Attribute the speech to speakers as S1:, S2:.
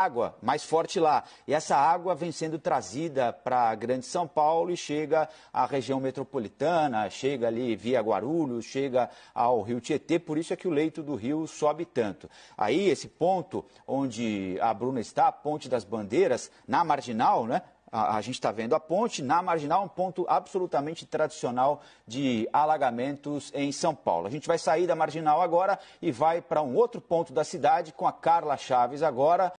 S1: água mais forte lá. E essa água vem sendo trazida para a Grande São Paulo e chega à região metropolitana, chega ali via Guarulhos, chega ao Rio Tietê, por isso é que o leito do rio sobe tanto. Aí esse ponto onde a Bruna está, a Ponte das Bandeiras, na marginal, né? A, gente está vendo a ponte na marginal, um ponto absolutamente tradicional de alagamentos em São Paulo. A gente vai sair da marginal agora e vai para um outro ponto da cidade com a Carla Chaves agora.